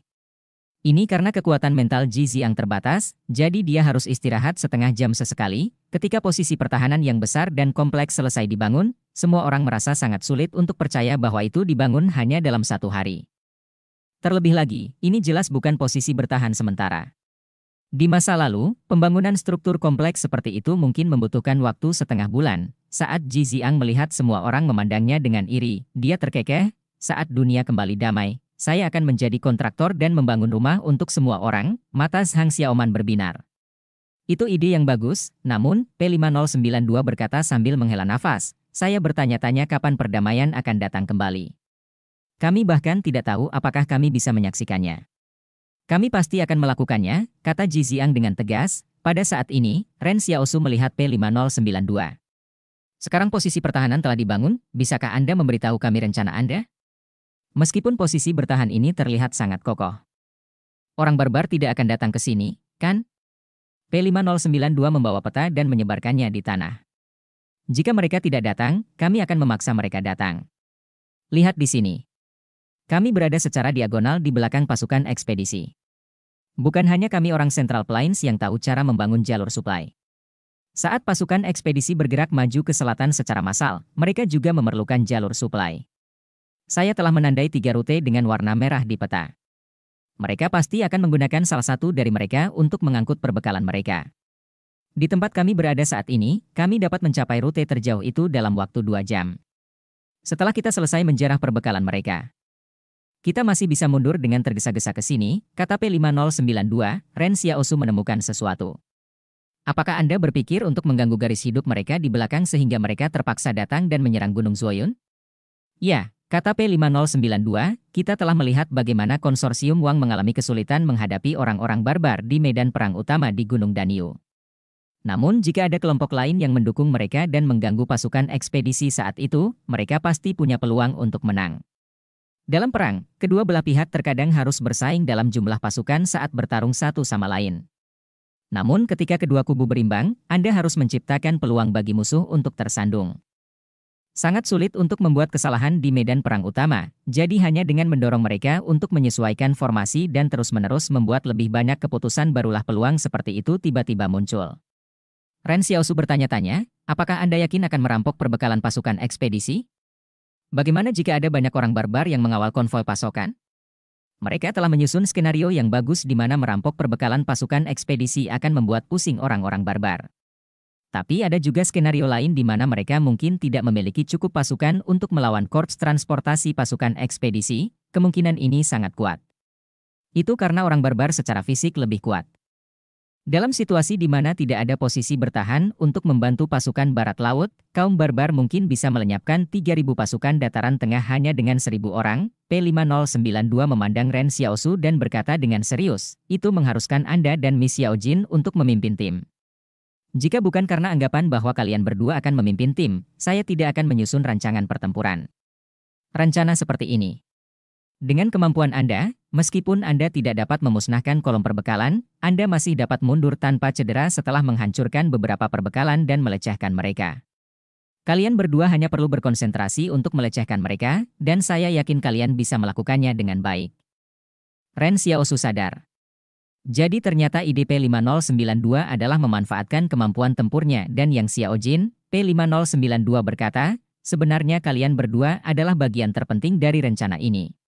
Ini karena kekuatan mental Ji Siang terbatas, jadi dia harus istirahat setengah jam sesekali. Ketika posisi pertahanan yang besar dan kompleks selesai dibangun, semua orang merasa sangat sulit untuk percaya bahwa itu dibangun hanya dalam satu hari. Terlebih lagi, ini jelas bukan posisi bertahan sementara. Di masa lalu, pembangunan struktur kompleks seperti itu mungkin membutuhkan waktu setengah bulan. Saat Ji Ziang melihat semua orang memandangnya dengan iri, dia terkekeh, saat dunia kembali damai, saya akan menjadi kontraktor dan membangun rumah untuk semua orang, mata Hang Xiaoman berbinar. Itu ide yang bagus, namun P5092 berkata sambil menghela nafas, saya bertanya-tanya kapan perdamaian akan datang kembali. Kami bahkan tidak tahu apakah kami bisa menyaksikannya. Kami pasti akan melakukannya, kata Ji Jiang dengan tegas. Pada saat ini, Ren Xiaosu melihat P5092. Sekarang posisi pertahanan telah dibangun, bisakah Anda memberitahu kami rencana Anda? Meskipun posisi bertahan ini terlihat sangat kokoh. Orang barbar tidak akan datang ke sini, kan? P5092 membawa peta dan menyebarkannya di tanah. Jika mereka tidak datang, kami akan memaksa mereka datang. Lihat di sini. Kami berada secara diagonal di belakang pasukan ekspedisi. Bukan hanya kami orang Central Plains yang tahu cara membangun jalur suplai. Saat pasukan ekspedisi bergerak maju ke selatan secara massal, mereka juga memerlukan jalur suplai. Saya telah menandai tiga rute dengan warna merah di peta. Mereka pasti akan menggunakan salah satu dari mereka untuk mengangkut perbekalan mereka. Di tempat kami berada saat ini, kami dapat mencapai rute terjauh itu dalam waktu dua jam. Setelah kita selesai menjarah perbekalan mereka, kita masih bisa mundur dengan tergesa-gesa ke sini, kata P5092, Ren Xiaosu menemukan sesuatu. Apakah Anda berpikir untuk mengganggu garis hidup mereka di belakang sehingga mereka terpaksa datang dan menyerang Gunung Zuoyun? Ya, kata P5092, kita telah melihat bagaimana konsorsium Wang mengalami kesulitan menghadapi orang-orang barbar di medan perang utama di Gunung Danio. Namun jika ada kelompok lain yang mendukung mereka dan mengganggu pasukan ekspedisi saat itu, mereka pasti punya peluang untuk menang. Dalam perang, kedua belah pihak terkadang harus bersaing dalam jumlah pasukan saat bertarung satu sama lain. Namun ketika kedua kubu berimbang, Anda harus menciptakan peluang bagi musuh untuk tersandung. Sangat sulit untuk membuat kesalahan di medan perang utama, jadi hanya dengan mendorong mereka untuk menyesuaikan formasi dan terus-menerus membuat lebih banyak keputusan barulah peluang seperti itu tiba-tiba muncul. Ren Xiaosu bertanya-tanya, apakah Anda yakin akan merampok perbekalan pasukan ekspedisi? Bagaimana jika ada banyak orang barbar yang mengawal konvoi pasokan? Mereka telah menyusun skenario yang bagus di mana merampok perbekalan pasukan ekspedisi akan membuat pusing orang-orang barbar. Tapi ada juga skenario lain di mana mereka mungkin tidak memiliki cukup pasukan untuk melawan korps transportasi pasukan ekspedisi, kemungkinan ini sangat kuat. Itu karena orang barbar secara fisik lebih kuat. Dalam situasi di mana tidak ada posisi bertahan untuk membantu pasukan barat laut, kaum barbar mungkin bisa melenyapkan 3.000 pasukan dataran tengah hanya dengan 1.000 orang. P5092 memandang Ren Xiaosu dan berkata dengan serius, itu mengharuskan Anda dan Miss Xiaojin untuk memimpin tim. Jika bukan karena anggapan bahwa kalian berdua akan memimpin tim, saya tidak akan menyusun rancangan pertempuran. Rencana seperti ini. Dengan kemampuan Anda, meskipun Anda tidak dapat memusnahkan kolom perbekalan, Anda masih dapat mundur tanpa cedera setelah menghancurkan beberapa perbekalan dan melecehkan mereka. Kalian berdua hanya perlu berkonsentrasi untuk melecehkan mereka, dan saya yakin kalian bisa melakukannya dengan baik. Ren Xiaosu sadar. Jadi ternyata IDP 5092 adalah memanfaatkan kemampuan tempurnya dan Yang Xiao Jin, P5092 berkata, sebenarnya kalian berdua adalah bagian terpenting dari rencana ini.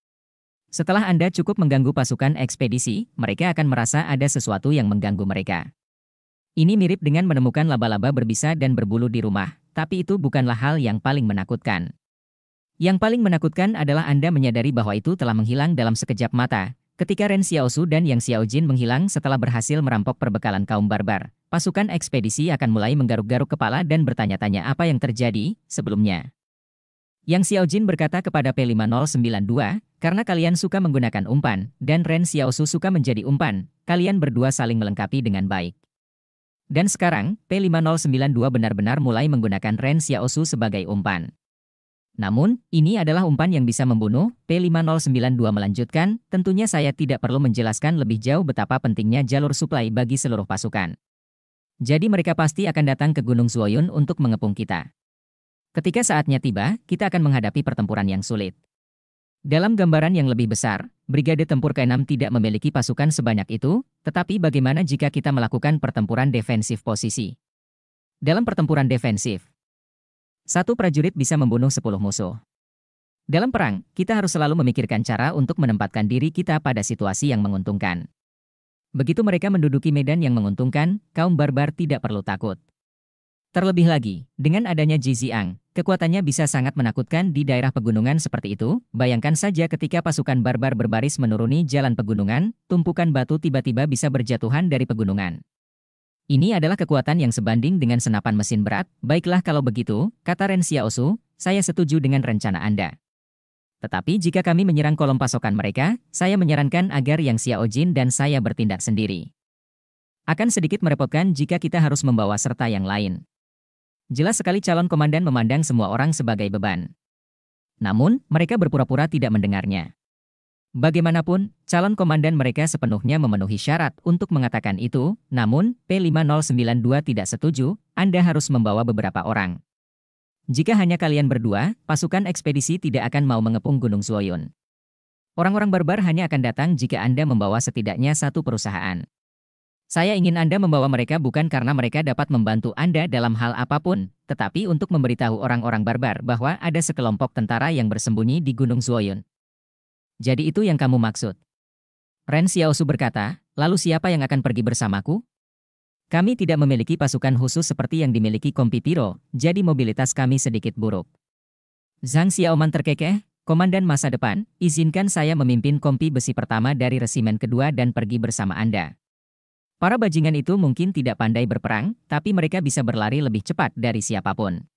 Setelah Anda cukup mengganggu pasukan ekspedisi, mereka akan merasa ada sesuatu yang mengganggu mereka. Ini mirip dengan menemukan laba-laba berbisa dan berbulu di rumah, tapi itu bukanlah hal yang paling menakutkan. Yang paling menakutkan adalah Anda menyadari bahwa itu telah menghilang dalam sekejap mata, ketika Ren Xiaosu dan Yang Xiaojin menghilang setelah berhasil merampok perbekalan kaum barbar. Pasukan ekspedisi akan mulai menggaruk-garuk kepala dan bertanya-tanya apa yang terjadi sebelumnya. Yang Xiao Jin berkata kepada P5092, karena kalian suka menggunakan umpan, dan Ren Xiaosu suka menjadi umpan, kalian berdua saling melengkapi dengan baik. Dan sekarang, P5092 benar-benar mulai menggunakan Ren Xiaosu sebagai umpan. Namun, ini adalah umpan yang bisa membunuh, P5092 melanjutkan, tentunya saya tidak perlu menjelaskan lebih jauh betapa pentingnya jalur suplai bagi seluruh pasukan. Jadi mereka pasti akan datang ke Gunung Zuoyun untuk mengepung kita. Ketika saatnya tiba, kita akan menghadapi pertempuran yang sulit. Dalam gambaran yang lebih besar, Brigade Tempur ke-6 tidak memiliki pasukan sebanyak itu, tetapi bagaimana jika kita melakukan pertempuran defensif posisi? Dalam pertempuran defensif, satu prajurit bisa membunuh 10 musuh. Dalam perang, kita harus selalu memikirkan cara untuk menempatkan diri kita pada situasi yang menguntungkan. Begitu mereka menduduki medan yang menguntungkan, kaum barbar tidak perlu takut. Terlebih lagi, dengan adanya Jiziang, kekuatannya bisa sangat menakutkan di daerah pegunungan seperti itu. Bayangkan saja ketika pasukan barbar berbaris menuruni jalan pegunungan, tumpukan batu tiba-tiba bisa berjatuhan dari pegunungan. Ini adalah kekuatan yang sebanding dengan senapan mesin berat. Baiklah kalau begitu, kata Ren Xiaosu, saya setuju dengan rencana Anda. Tetapi jika kami menyerang kolom pasokan mereka, saya menyarankan agar Yang Xiaojin dan saya bertindak sendiri. Akan sedikit merepotkan jika kita harus membawa serta yang lain. Jelas sekali calon komandan memandang semua orang sebagai beban. Namun, mereka berpura-pura tidak mendengarnya. Bagaimanapun, calon komandan mereka sepenuhnya memenuhi syarat untuk mengatakan itu, namun P5092 tidak setuju, Anda harus membawa beberapa orang. Jika hanya kalian berdua, pasukan ekspedisi tidak akan mau mengepung Gunung Suoyun. Orang-orang barbar hanya akan datang jika Anda membawa setidaknya satu perusahaan. Saya ingin Anda membawa mereka bukan karena mereka dapat membantu Anda dalam hal apapun, tetapi untuk memberitahu orang-orang barbar bahwa ada sekelompok tentara yang bersembunyi di Gunung Zuoyun. Jadi itu yang kamu maksud. Ren Xiaosu berkata, lalu siapa yang akan pergi bersamaku? Kami tidak memiliki pasukan khusus seperti yang dimiliki Kompi Kompipiro, jadi mobilitas kami sedikit buruk. Zhang Xiaoman terkekeh, Komandan masa depan, izinkan saya memimpin kompi besi pertama dari resimen kedua dan pergi bersama Anda. Para bajingan itu mungkin tidak pandai berperang, tapi mereka bisa berlari lebih cepat dari siapapun.